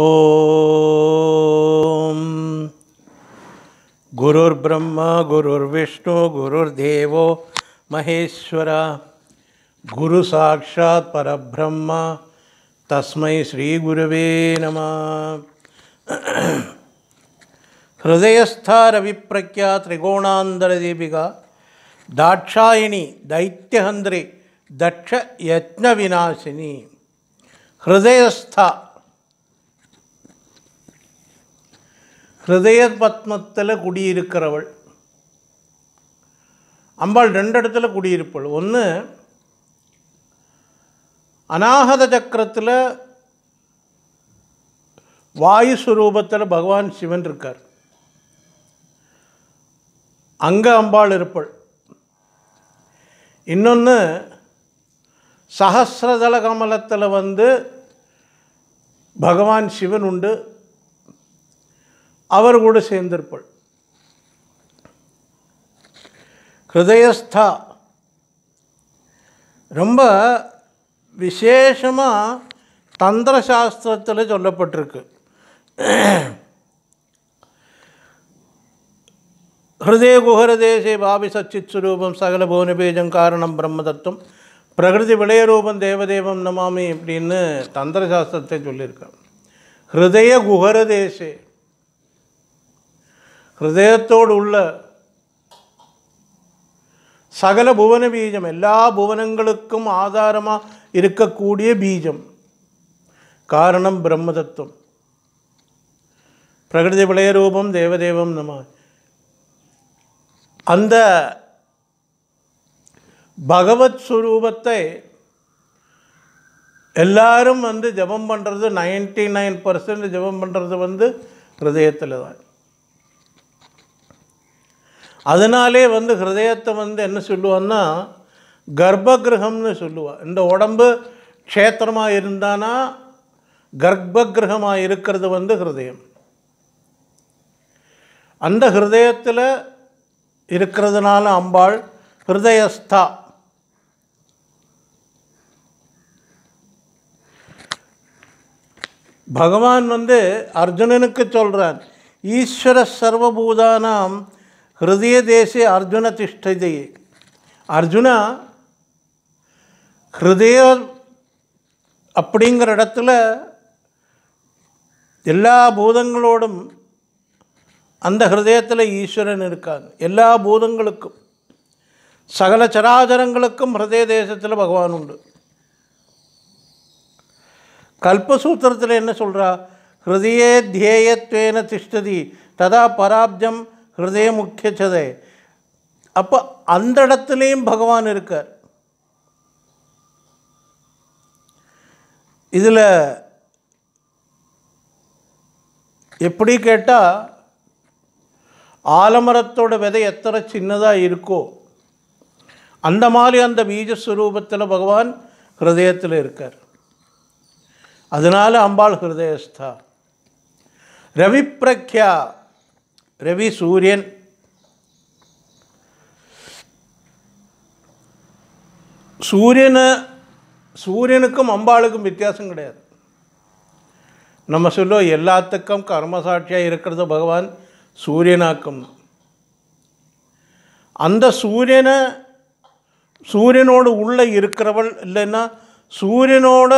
ओम गुरुर्ब्रह्मा गुरुर्विष्णु गुरुर्देवो गुरु गुरुसाक्षात् परब्रह्म तस्मै श्रीगुरवे नमः हृदयस्था रविप्रख्या देविका दाक्षायिणी दैत्यहंद्री दक्ष विनाशिनी हृदयस्था ஹிரதய பத்மத்தில் குடியிருக்கிறவள் அம்பாள் ரெண்டு இடத்துல குடியிருப்பாள் ஒன்று அநாகத சக்கரத்தில் வாயு சுரூபத்தில் பகவான் சிவன் இருக்கார் அங்கே அம்பாள் இருப்பாள் இன்னொன்று சகசிரதள கமலத்தில் வந்து பகவான் சிவன் உண்டு அவர் கூட சேர்ந்திருப்பாள் ஹிருதயஸ்தா ரொம்ப விசேஷமாக தந்திர சாஸ்திரத்தில் சொல்லப்பட்டிருக்கு ஹிருதய குஹர தேசிய பாபி சச்சித் சுரூபம் சகல போனபேஜம் காரணம் பிரம்ம தத்துவம் பிரகிருதி விளையரூபம் தேவதேவம் நமாமி அப்படின்னு தந்திர சாஸ்திரத்தை ஹிருதய ஹிருதய தேசே ഹൃദയത്തോട് உள்ள சகல புவன பீஜம் எல்லா புவனங்களுக்கும் ஆதாரமாக இருக்கக்கூடிய பீஜம் காரணம் பிரம்மதத்துவம் பிரகிருதி விளையரூபம் தேவதேவம் நம்ம அந்த பகவத் சுரூபத்தை எல்லாரும் வந்து ஜபம் பண்ணுறது நைன்டி நைன் பர்சன்ட் ஜபம் பண்ணுறது வந்து ஹிரதயத்தில் தான் அதனாலே வந்து ஹிருதயத்தை வந்து என்ன சொல்லுவான்னா கர்ப்ப கிரகம்னு சொல்லுவாள் இந்த உடம்பு க்ஷேத்திரமாக இருந்தானா கர்ப்ப கிரகமாக இருக்கிறது வந்து ஹிருதயம் அந்த ஹிருதயத்தில் இருக்கிறதுனால அம்பாள் ஹிருதயஸ்தா பகவான் வந்து அர்ஜுனனுக்கு சொல்கிறார் ஈஸ்வர சர்வபூதானாம் ஹிருதய தேசி அர்ஜுன திஷ்டதே அர்ஜுனா ஹிருதய அப்படிங்கிற இடத்துல எல்லா பூதங்களோடும் அந்த ஹிருதயத்தில் ஈஸ்வரன் இருக்காங்க எல்லா பூதங்களுக்கும் சகல சராச்சரங்களுக்கும் ஹிருதய தேசத்தில் பகவான் உண்டு கல்பசூத்திரத்தில் என்ன சொல்கிறா ஹிருதயே தியேயத்வேன திஷ்டதி ததா பராப்தம் ஹிருதய முக்கிய சதை அப்போ அந்த இடத்துலையும் பகவான் இருக்கார் இதில் எப்படி கேட்டால் ஆலமரத்தோட விதை எத்தனை சின்னதாக இருக்கோ அந்த மாதிரி அந்த பீஜஸ்வரூபத்தில் பகவான் ஹிருதயத்தில் இருக்கார் அதனால் அம்பாள் ஹிருதயஸ்தா ரவி பிரக்யா ரவி சூரியன் சூரியனை சூரியனுக்கும் அம்பாளுக்கும் வித்தியாசம் கிடையாது நம்ம சொல்லுவோம் எல்லாத்துக்கும் கர்மசாட்சியாக இருக்கிறது பகவான் சூரியனாக்கும் அந்த சூரியனை சூரியனோடு உள்ளே இருக்கிறவள் இல்லைன்னா சூரியனோட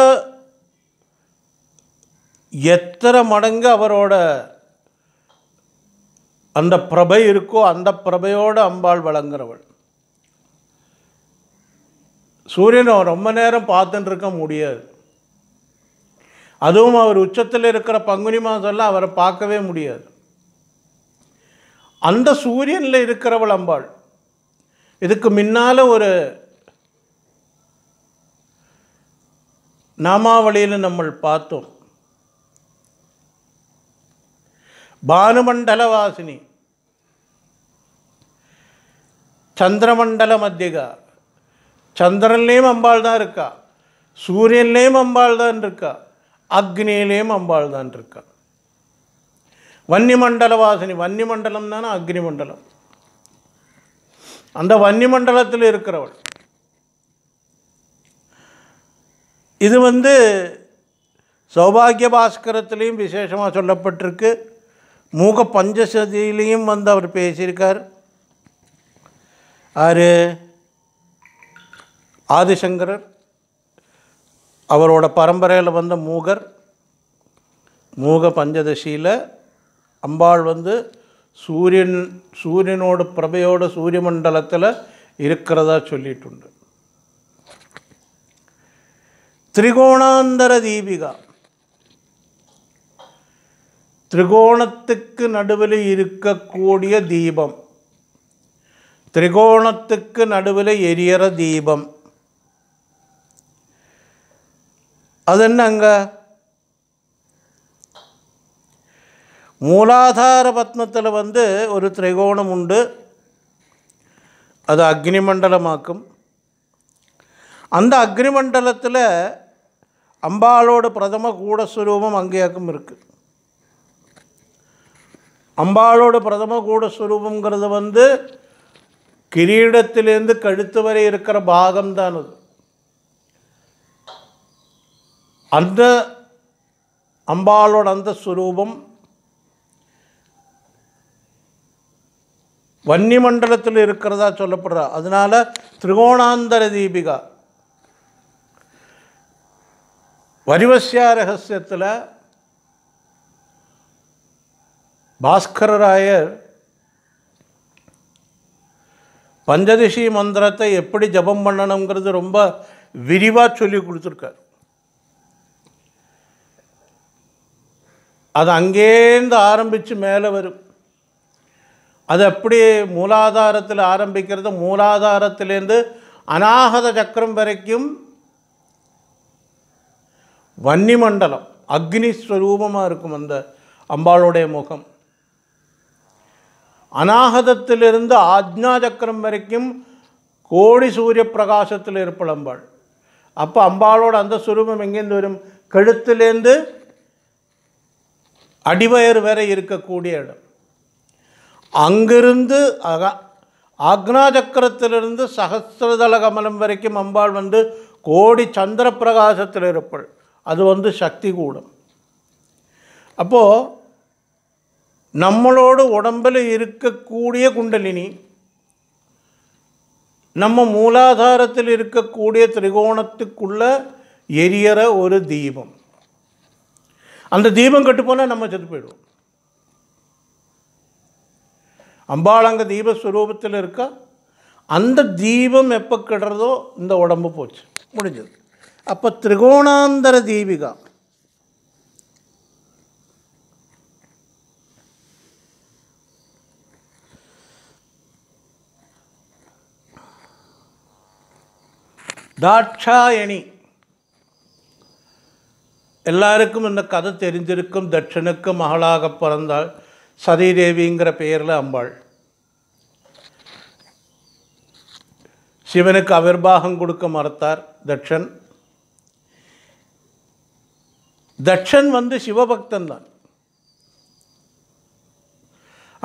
எத்தனை மடங்கு அவரோட அந்த பிரபை இருக்கோ அந்த பிரபையோடு அம்பாள் வழங்குறவள் சூரியனை ரொம்ப நேரம் பார்த்துட்டு இருக்க முடியாது அதுவும் அவர் உச்சத்தில் இருக்கிற பங்குனி மாதம்லாம் அவரை பார்க்கவே முடியாது அந்த சூரியனில் இருக்கிறவள் அம்பாள் இதுக்கு முன்னால் ஒரு நாமாவளியில் நம்ம பார்த்தோம் பானுமண்டல வாசினி சந்திரமண்டல மத்தியகா சந்திரன்லேயும் அம்பாள் தான் இருக்கா சூரியன்லேயும் அம்பாள் தான் இருக்கா அக்னியிலேயும் அம்பாள் தான் இருக்கா வன்னிமண்டல வன்னி வன்னிமண்டலம் தானே அக்னி மண்டலம் அந்த வன்னிமண்டலத்தில் இருக்கிறவள் இது வந்து சௌபாகிய பாஸ்கரத்துலேயும் விசேஷமாக சொல்லப்பட்டிருக்கு மூக பஞ்சசதியிலையும் வந்து அவர் பேசியிருக்கார் ஆர் ஆதிசங்கரர் அவரோட பரம்பரையில் வந்த மூகர் மூக பஞ்சதசியில் அம்பாள் வந்து சூரியன் சூரியனோட பிரபையோட சூரிய மண்டலத்தில் இருக்கிறதா சொல்லிட்டுண்டு திரிகோணாந்தர தீபிகா திரிகோணத்துக்கு நடுவில் இருக்கக்கூடிய தீபம் நடுவில் எரியற தீபம் அது என்னங்க மூலாதார பத்மத்தில் வந்து ஒரு திரிகோணம் உண்டு அது அக்னிமண்டலமாக்கும் அந்த அக்னிமண்டலத்தில் அம்பாளோட பிரதம கூடஸ்வரூபம் அங்கேயாக்கும் இருக்குது அம்பாளோட பிரதம கூடஸ்வரூபங்கிறது வந்து கிரீடத்திலிருந்து கழுத்து வரை இருக்கிற பாகம்தான் அது அந்த அம்பாளோட அந்த சுரூபம் வன்னி மண்டலத்தில் இருக்கிறதா சொல்லப்படுறா அதனால் திரிகோணாந்தர தீபிகா வரிவசியா ரகசியத்தில் பாஸ்கரராயர் பஞ்சதிசி மந்திரத்தை எப்படி ஜபம் பண்ணணுங்கிறது ரொம்ப விரிவாக சொல்லி கொடுத்துருக்கார் அது அங்கேருந்து ஆரம்பித்து மேலே வரும் அது அப்படி மூலாதாரத்தில் ஆரம்பிக்கிறது மூலாதாரத்திலேருந்து அநாகத சக்கரம் வரைக்கும் வன்னிமண்டலம் அக்னி ஸ்வரூபமாக இருக்கும் அந்த அம்பாளுடைய முகம் அநாகதத்திலிருந்து சக்கரம் வரைக்கும் கோடி சூரிய பிரகாசத்தில் இருப்பளம்பாள் அப்போ அம்பாளோட அந்த சுரூபம் எங்கேருந்து வரும் கழுத்துலேருந்து அடிவயர் வரை இருக்கக்கூடிய இடம் அங்கிருந்து அக சக்கரத்திலிருந்து சகசிரதள கமலம் வரைக்கும் அம்பாள் வந்து கோடி சந்திர பிரகாசத்தில் இருப்பள் அது வந்து சக்தி கூடம் அப்போது நம்மளோட உடம்பில் இருக்கக்கூடிய குண்டலினி நம்ம மூலாதாரத்தில் இருக்கக்கூடிய திரிகோணத்துக்குள்ள எரியற ஒரு தீபம் அந்த தீபம் கட்டுப்போனால் நம்ம செத்து போயிடுவோம் அம்பாள் அங்கே தீபஸ்வரூபத்தில் இருக்கா அந்த தீபம் எப்போ கிடறதோ இந்த உடம்பு போச்சு முடிஞ்சது அப்போ திரிகோணாந்தர தீபிகா தாட்சாயணி எல்லாருக்கும் இந்த கதை தெரிஞ்சிருக்கும் தட்சனுக்கு மகளாக பிறந்தாள் சதீதேவிங்கிற பெயரில் அம்பாள் சிவனுக்கு அவிர்வாகம் கொடுக்க மறுத்தார் தட்சன் தட்சன் வந்து சிவபக்தன் தான்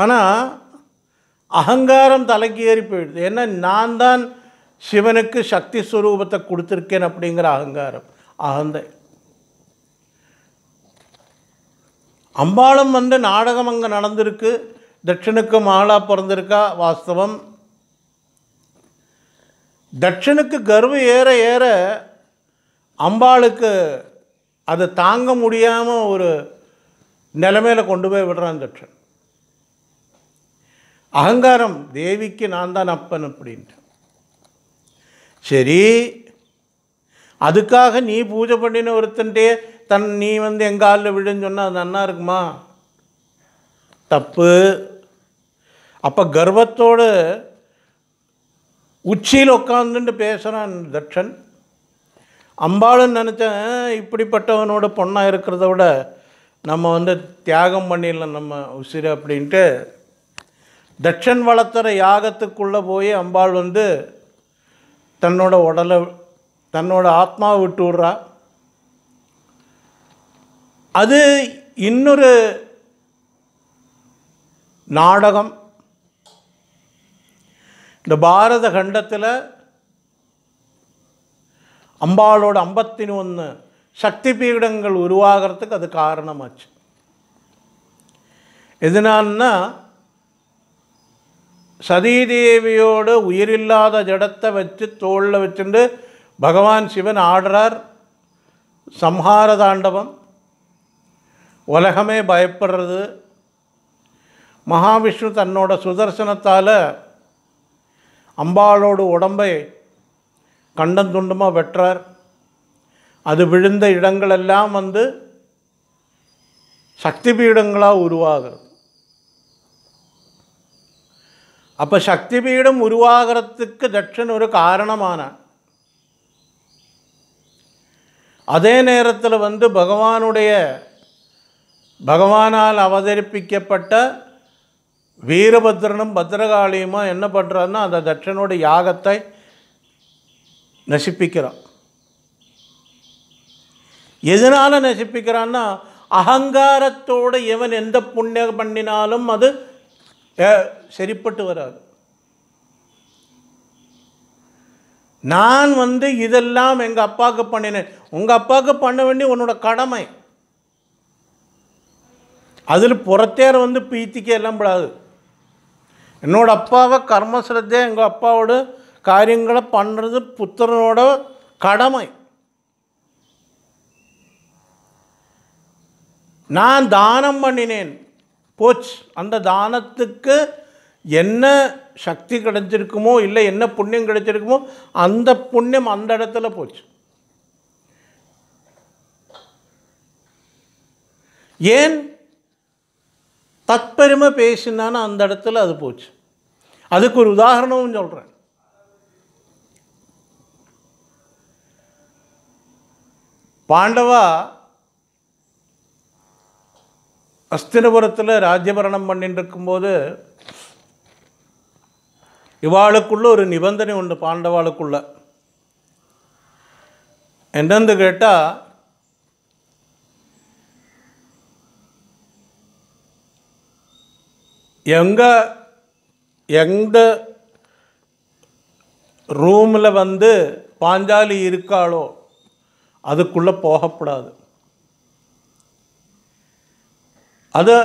ஆனால் அகங்காரம் தலைக்கு ஏறி போயிடுது ஏன்னா நான் தான் சிவனுக்கு சக்தி ஸ்வரூபத்தை கொடுத்துருக்கேன் அப்படிங்கிற அகங்காரம் அகந்தை அம்பாளம் வந்து நாடகம் அங்கே நடந்திருக்கு தட்சிணுக்கு மாலா பிறந்திருக்கா வாஸ்தவம் தட்சனுக்கு கர்வம் ஏற ஏற அம்பாளுக்கு அதை தாங்க முடியாமல் ஒரு நிலைமையில் கொண்டு போய் விடுறான் தட்சன் அகங்காரம் தேவிக்கு நான் தான் அப்பன் அப்படின்ட்டு சரி அதுக்காக நீ பூஜை பண்ணின ஒருத்தன்ட்டே தன் நீ வந்து எங்கள் காலில் விழுன்னு சொன்னால் அது நன்னா இருக்குமா தப்பு அப்போ கர்வத்தோடு உச்சியில் உட்காந்துட்டு பேசுகிறான் தட்சன் அம்பாளும் நினச்சேன் இப்படிப்பட்டவனோட பொண்ணாக இருக்கிறத விட நம்ம வந்து தியாகம் பண்ணிடலாம் நம்ம உசிறு அப்படின்ட்டு தட்சன் வளர்த்துற யாகத்துக்குள்ளே போய் அம்பாள் வந்து தன்னோட உடலை தன்னோட ஆத்மாவை விட்டு விடுறா அது இன்னொரு நாடகம் இந்த பாரத கண்டத்தில் அம்பாளோட ஐம்பத்தின் ஒன்று சக்தி பீடங்கள் உருவாகிறதுக்கு அது காரணமாச்சு எதனான்னா சதீதேவியோடு உயிரில்லாத ஜடத்தை வச்சு தோளில் வச்சுட்டு பகவான் சிவன் ஆடுறார் சம்ஹார தாண்டவம் உலகமே பயப்படுறது மகாவிஷ்ணு தன்னோட சுதர்சனத்தால் அம்பாளோடு உடம்பை கண்டந்துண்டுமாக வெட்டுறார் அது விழுந்த இடங்களெல்லாம் வந்து சக்தி பீடங்களாக உருவாகிறது அப்போ சக்தி பீடம் உருவாகிறதுக்கு தட்சன் ஒரு காரணமான அதே நேரத்தில் வந்து பகவானுடைய பகவானால் அவதரிப்பிக்கப்பட்ட வீரபத்ரனும் பத்ரகாளியுமா என்ன பண்ணுறாருன்னா அந்த தட்சனோட யாகத்தை நசிப்பிக்கிறான் எதனால் நசிப்பிக்கிறான்னா அகங்காரத்தோடு எவன் எந்த புண்ணியம் பண்ணினாலும் அது சரிப்பட்டு வராது நான் வந்து இதெல்லாம் எங்கள் அப்பாவுக்கு பண்ணினேன் உங்கள் அப்பாவுக்கு பண்ண வேண்டிய உன்னோட கடமை அதில் புறத்தேர வந்து பீத்திக்க எல்லாம் படாது என்னோட அப்பாவை கர்மசிரத்தையாக எங்கள் அப்பாவோட காரியங்களை பண்ணுறது புத்திரனோட கடமை நான் தானம் பண்ணினேன் போச்சு அந்த தானத்துக்கு என்ன சக்தி கிடைச்சிருக்குமோ இல்லை என்ன புண்ணியம் கிடைச்சிருக்குமோ அந்த புண்ணியம் அந்த இடத்துல போச்சு ஏன் தற்பெருமை பேசினான்னு அந்த இடத்துல அது போச்சு அதுக்கு ஒரு உதாரணமும் சொல்கிறேன் பாண்டவா அஸ்தினபுரத்தில் ராஜ்யபரணம் பண்ணிட்டு இருக்கும்போது இவாளுக்குள்ள ஒரு நிபந்தனை உண்டு பாண்டவாளுக்குள்ள என்னென்னு கேட்டால் எங்கே எந்த ரூமில் வந்து பாஞ்சாலி இருக்காளோ அதுக்குள்ளே போகப்படாது அதை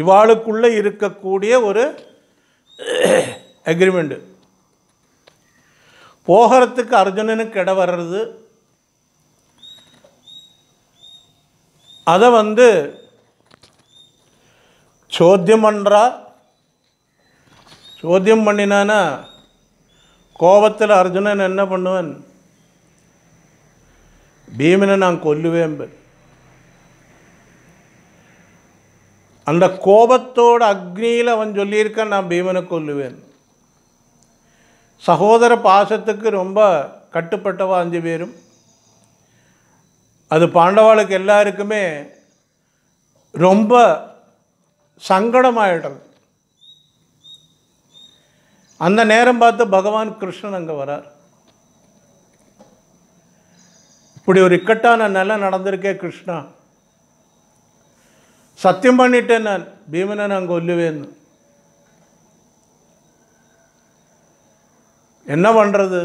இவாளுக்குள்ளே இருக்கக்கூடிய ஒரு அக்ரிமெண்ட்டு போகிறதுக்கு அர்ஜுனனுக்கு இட வர்றது அதை வந்து சோத்தியம் பண்ணுறா சோத்தியம் பண்ணினானா கோபத்தில் அர்ஜுனன் என்ன பண்ணுவன் பீமனை நான் கொல்லுவேன் அந்த கோபத்தோடு அக்னியில் அவன் சொல்லியிருக்கான் நான் பீமனை கொல்லுவேன் சகோதர பாசத்துக்கு ரொம்ப கட்டுப்பட்டவா அஞ்சு பேரும் அது பாண்டவாளுக்கு எல்லாருக்குமே ரொம்ப சங்கடமாயிடுறது அந்த நேரம் பார்த்து பகவான் கிருஷ்ணன் அங்கே வரார் இப்படி ஒரு இக்கட்டான நிலை நடந்திருக்கே கிருஷ்ணா சத்தியம் പണിയിട്ടേ நான் பீமனை நான் கொல்லுவேன் என்ன பண்ணுறது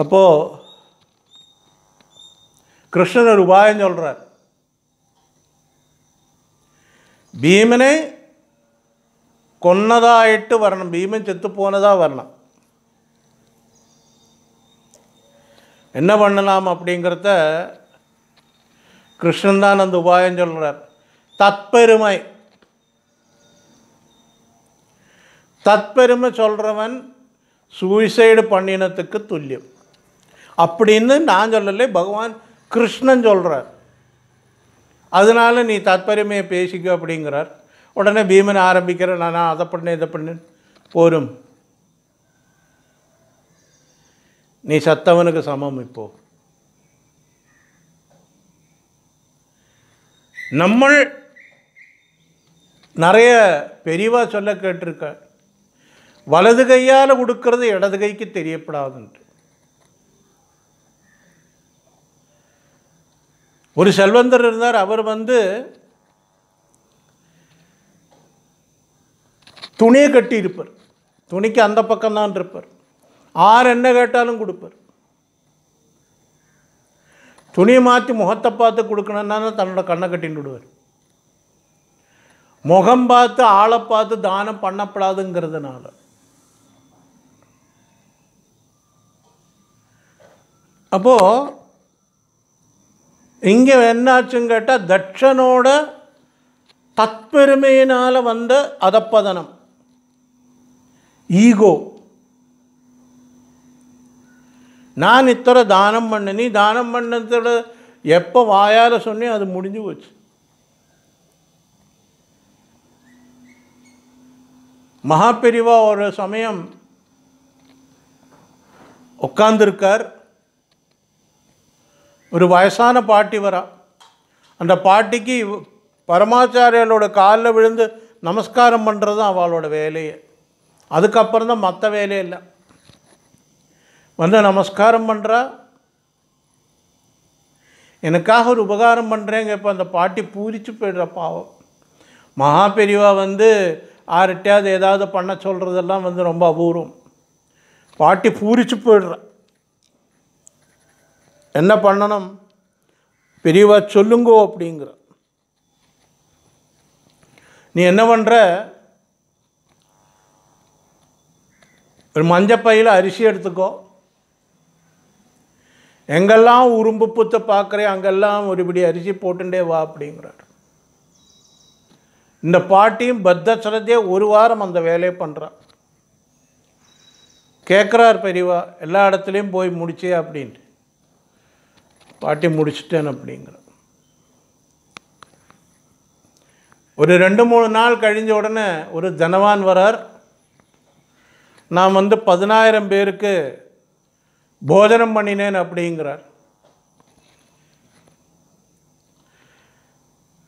அப்போது கிருஷ்ணர் உபாயம் சொல்கிறார் பீமனை கொன்னதாயிட்டு வரணும் பீமன் செத்து போனதாக வரணும் என்ன பண்ணலாம் அப்படிங்கிறத கிருஷ்ணன் தான் அந்த உபாயம் சொல்கிறார் தற்பெருமை தற்பெருமை சொல்கிறவன் சூசைடு பண்ணினத்துக்கு துல்லியம் அப்படின்னு நான் சொல்லலை பகவான் கிருஷ்ணன் சொல்கிறார் அதனால் நீ தற்பெருமையை பேசிக்கோ அப்படிங்கிறார் உடனே பீமன் ஆரம்பிக்கிற நான் அதை பண்ணு இதை பண்ணு போரும் நீ சத்தவனுக்கு சமம் இப்போது நம்ம நிறைய பெரியவா சொல்ல கேட்டிருக்க வலது கையால் கொடுக்கறது இடது கைக்கு தெரியப்படாதுன்ட்டு ஒரு செல்வந்தர் இருந்தார் அவர் வந்து துணியை கட்டியிருப்பார் துணிக்கு அந்த பக்கம்தான் இருப்பார் ஆறு என்ன கேட்டாலும் கொடுப்பார் துணியை மாற்றி முகத்தை பார்த்து கொடுக்கணுன்னா தன்னோட கண்ணை கட்டின்னு விடுவார் முகம் பார்த்து ஆளை பார்த்து தானம் பண்ணப்படாதுங்கிறதுனால அப்போது இங்கே என்னாச்சுன்னு கேட்டால் தட்சனோட தற்பெருமையினால் வந்த அதப்பதனம் ஈகோ நான் இத்தனை தானம் பண்ண நீ தானம் பண்ணத்தோட எப்போ வாயால் சொன்னே அது முடிஞ்சு போச்சு மகாபெரிவா ஒரு சமயம் உட்காந்துருக்கார் ஒரு வயசான பாட்டி வரா அந்த பாட்டிக்கு பரமாச்சாரியோட காலில் விழுந்து நமஸ்காரம் பண்ணுறது தான் அவளோட வேலையே அதுக்கப்புறம் தான் மற்ற வேலையில்லை வந்து நமஸ்காரம் பண்ணுறா எனக்காக ஒரு உபகாரம் பண்ணுறேங்க இப்போ அந்த பாட்டி பூரிச்சு போய்டுற பாவம் மகா பெரியவா வந்து ஆறுட்டையாவது ஏதாவது பண்ண சொல்கிறதெல்லாம் வந்து ரொம்ப அபூர்வம் பாட்டி பூரிச்சு போய்டுற என்ன பண்ணணும் பெரியவா சொல்லுங்கோ அப்படிங்கிற நீ என்ன பண்ணுற ஒரு மஞ்சப்பையில் அரிசி எடுத்துக்கோ எங்கெல்லாம் உரும்பு பூத்தை பார்க்குறேன் அங்கெல்லாம் ஒருபடி அரிசி போட்டுண்டே வா அப்படிங்கிறார் இந்த பாட்டியும் பத்த சிரத்தையே ஒரு வாரம் அந்த வேலையை பண்ணுறான் கேட்குறார் பெரியவா எல்லா இடத்துலையும் போய் முடிச்சே அப்படின்ட்டு பாட்டி முடிச்சிட்டேன் அப்படிங்கிற ஒரு ரெண்டு மூணு நாள் கழிஞ்ச உடனே ஒரு தனவான் வரார் நான் வந்து பதினாயிரம் பேருக்கு போஜனம் பண்ணினேன் அப்படிங்கிறார்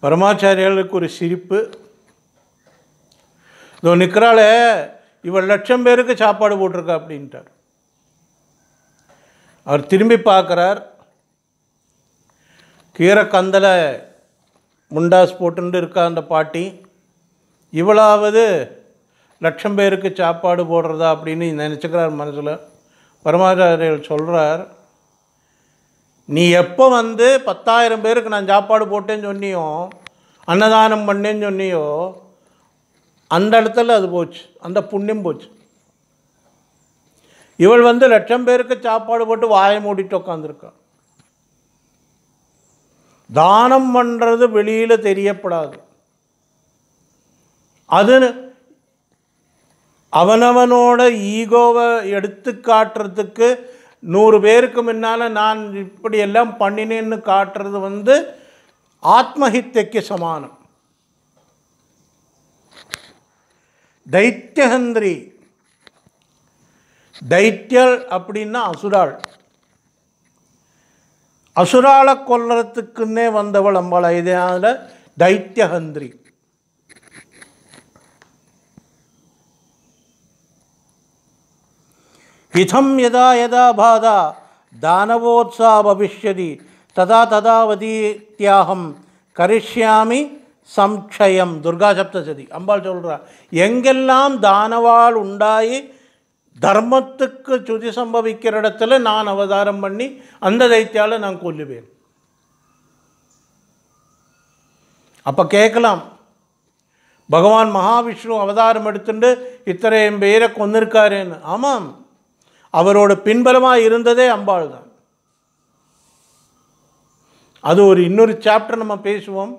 பரமாச்சாரியர்களுக்கு ஒரு சிரிப்பு இதோ நிற்கிறாளே இவள் லட்சம் பேருக்கு சாப்பாடு போட்டிருக்கா அப்படின்ட்டார் அவர் திரும்பி பார்க்குறார் கீரை கந்தலை முண்டாஸ் போட்டுட்டு இருக்கா அந்த பாட்டி இவளாவது லட்சம் பேருக்கு சாப்பாடு போடுறதா அப்படின்னு நினச்சிக்கிறார் மனசில் பரமாச்சாரியர்கள் சொல்கிறார் நீ எப்போ வந்து பத்தாயிரம் பேருக்கு நான் சாப்பாடு போட்டேன்னு சொன்னியோ அன்னதானம் பண்ணேன்னு சொன்னியோ அந்த இடத்துல அது போச்சு அந்த புண்ணியம் போச்சு இவள் வந்து லட்சம் பேருக்கு சாப்பாடு போட்டு வாயை மூடிட்டு உட்காந்துருக்கா தானம் பண்ணுறது வெளியில் தெரியப்படாது அது அவனவனோட ஈகோவை எடுத்து காட்டுறதுக்கு நூறு பேருக்கு முன்னால் நான் இப்படியெல்லாம் பண்ணினேன்னு காட்டுறது வந்து ஆத்மஹித்தைக்கு சமானம் தைத்தியஹந்திரி தைத்தியல் அப்படின்னா அசுரால் அசுராளை கொல்றதுக்குன்னே வந்தவள் அம்பாள் இதனால் தைத்தியஹந்திரி கிதம் எதா எதா பாதா தானவோத்சா பவிஷ்யதி ததா ததாவதீத்தியாகம் கரிஷ்யாமி சம்சயம் துர்கா சப்தசதி அம்பாள் சொல்கிறா எங்கெல்லாம் தானவாள் உண்டாயி தர்மத்துக்கு சுதி சம்பவிக்கிற இடத்துல நான் அவதாரம் பண்ணி அந்த தைத்தியால் நான் கொல்லுவேன் அப்போ கேட்கலாம் பகவான் மகாவிஷ்ணு அவதாரம் எடுத்துட்டு இத்தனை பேரை கொந்திருக்காருன்னு ஆமாம் அவரோட பின்பலமாக இருந்ததே அம்பாள் தான் அது ஒரு இன்னொரு சாப்டர் நம்ம பேசுவோம்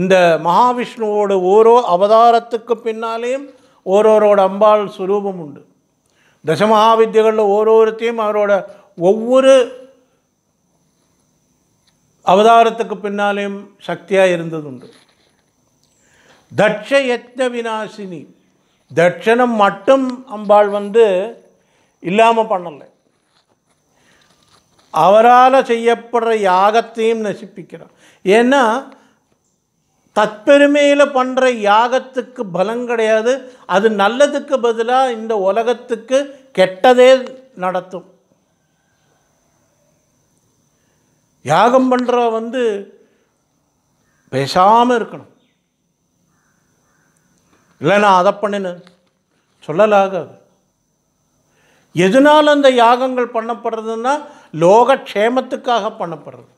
இந்த மகாவிஷ்ணுவோட ஓரோ அவதாரத்துக்கு பின்னாலேயும் ஓரோரோட அம்பாள் சுரூபம் உண்டு தசமகாவித்தியகளில் ஓரோருத்தையும் அவரோட ஒவ்வொரு அவதாரத்துக்கு பின்னாலேயும் சக்தியாக இருந்ததுண்டு தட்ச யத்ன வினாசினி தட்சணம் மட்டும் அம்பாள் வந்து இல்லாமல் பண்ணலை அவரால் செய்யப்படுற யாகத்தையும் நசிப்பிக்கிறோம் ஏன்னா தற்பெருமையில் பண்ணுற யாகத்துக்கு பலம் கிடையாது அது நல்லதுக்கு பதிலாக இந்த உலகத்துக்கு கெட்டதே நடத்தும் யாகம் பண்ணுற வந்து பேசாமல் இருக்கணும் இல்லை நான் அதை பண்ணினேன் சொல்லலாகாது எதனால் அந்த யாகங்கள் பண்ணப்படுறதுன்னா லோக க்ஷேமத்துக்காக பண்ணப்படுறது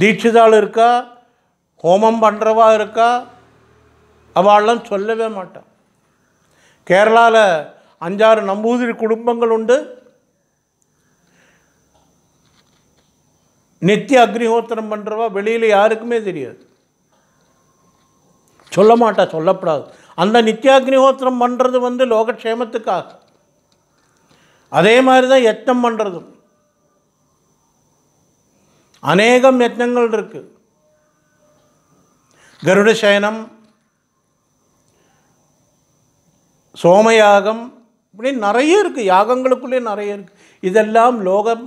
தீட்சிதாள் இருக்கா ஹோமம் பண்ணுறவா இருக்கா அவள்லாம் சொல்லவே மாட்டான் கேரளாவில் அஞ்சாறு நம்பூதிரி குடும்பங்கள் உண்டு நித்திய அக்னிஹோத்திரம் பண்ணுறவா வெளியில் யாருக்குமே தெரியாது சொல்ல மாட்டா சொல்லப்படாது அந்த நித்யாக்னிஹோத்திரம் பண்ணுறது வந்து லோகக்ஷேமத்துக்காக அதே மாதிரி தான் யத்னம் பண்ணுறதும் அநேகம் யத்னங்கள் இருக்குது கருடசயனம் சோமயாகம் இப்படி நிறைய இருக்குது யாகங்களுக்குள்ளே நிறைய இருக்குது இதெல்லாம் லோகம்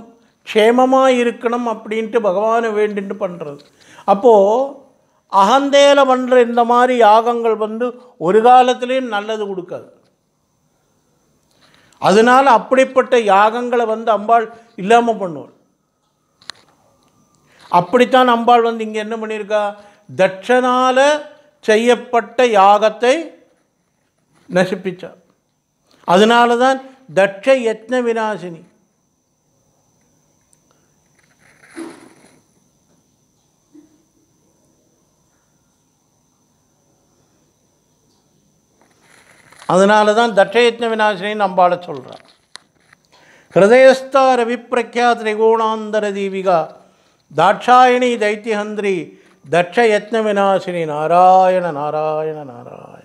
க்ஷேமமாக இருக்கணும் அப்படின்ட்டு பகவானை வேண்டிட்டு பண்ணுறது அப்போது அகந்தேல பண்ணுற இந்த மாதிரி யாகங்கள் வந்து ஒரு காலத்திலையும் நல்லது கொடுக்காது அதனால் அப்படிப்பட்ட யாகங்களை வந்து அம்பாள் இல்லாமல் பண்ணுவாள் அப்படித்தான் அம்பாள் வந்து இங்கே என்ன பண்ணியிருக்கா தட்சனால் செய்யப்பட்ட யாகத்தை நசிப்பிச்சார் அதனால தான் தட்ச யத்ன விநாசினி அதனால தான் தட்சயத்ன விநாசினை நம்பாள சொல்கிறார் ஹிருதயஸ்தா ரவிப்பிரக்யாத் திரிகோணாந்தர தீபிகா தாட்சாயணி தைத்தியஹந்திரி தட்சயத்ன விநாசினி நாராயண நாராயண நாராயண